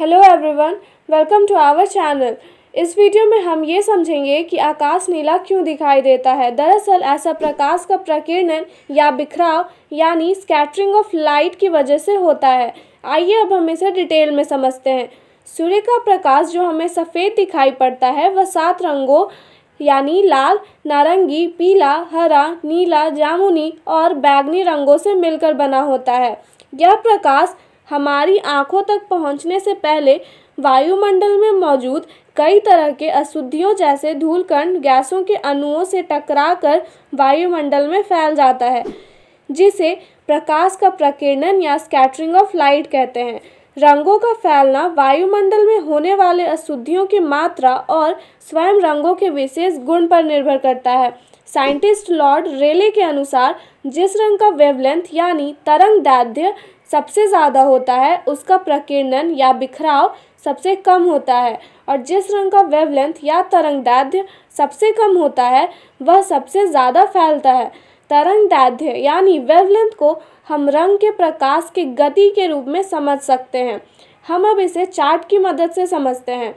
hello everyone welcome to our channel इस video में हम ये समझेंगे कि आकाश नीला क्यों दिखाई देता है दरअसल ऐसा प्रकाश का प्रकीर्णन या बिखराव यानी स्कैटरिंग ऑफ लाइट की वजह से होता है आइए अब हम इसे डिटेल में समझते हैं सूर्य का प्रकाश जो हमें सफ़ेद दिखाई पड़ता है वह सात रंगों यानी लाल नारंगी पीला हरा नीला जामुनी और बैगनी रंगों से मिलकर बना होता है यह प्रकाश हमारी आँखों तक पहुँचने से पहले वायुमंडल में मौजूद कई तरह के अशुद्धियों जैसे धूलकण गैसों के अणुओं से टकराकर वायुमंडल में फैल जाता है जिसे प्रकाश का प्रकीर्णन या स्कैटरिंग ऑफ लाइट कहते हैं रंगों का फैलना वायुमंडल में होने वाले अशुद्धियों की मात्रा और स्वयं रंगों के विशेष गुण पर निर्भर करता है साइंटिस्ट लॉर्ड रेले के अनुसार जिस रंग का वेवलेंथ यानी तरंग दैध्य सबसे ज़्यादा होता है उसका प्रकीर्णन या बिखराव सबसे कम होता है और जिस रंग का वेवलेंथ या तरंग दैध्य सबसे कम होता है वह सबसे ज़्यादा फैलता है तरंग दैध्य यानी वेवलेंथ को हम रंग के प्रकाश के गति के रूप में समझ सकते हैं हम अब इसे चार्ट की मदद से समझते हैं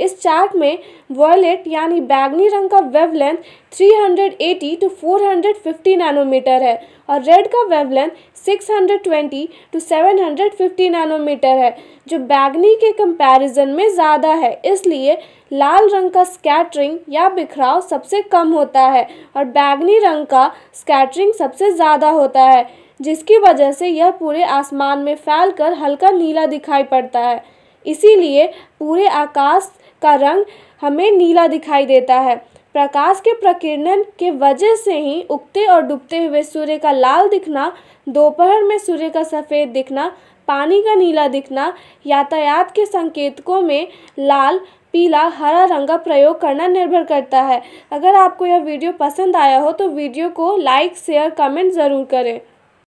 इस चार्ट में वॉयलेट यानी बैगनी रंग का वेवलेंथ 380 टू 450 नैनोमीटर है और रेड का वेवलेंथ 620 टू 750 नैनोमीटर है जो बैगनी के कंपैरिजन में ज़्यादा है इसलिए लाल रंग का स्कैटरिंग या बिखराव सबसे कम होता है और बैगनी रंग का स्कैटरिंग सबसे ज़्यादा होता है जिसकी वजह से यह पूरे आसमान में फैलकर हल्का नीला दिखाई पड़ता है इसीलिए पूरे आकाश का रंग हमें नीला दिखाई देता है प्रकाश के प्रकीर्णन के वजह से ही उगते और डूबते हुए सूर्य का लाल दिखना दोपहर में सूर्य का सफ़ेद दिखना पानी का नीला दिखना यातायात के संकेतकों में लाल पीला हरा रंग का प्रयोग करना निर्भर करता है अगर आपको यह वीडियो पसंद आया हो तो वीडियो को लाइक शेयर कमेंट ज़रूर करें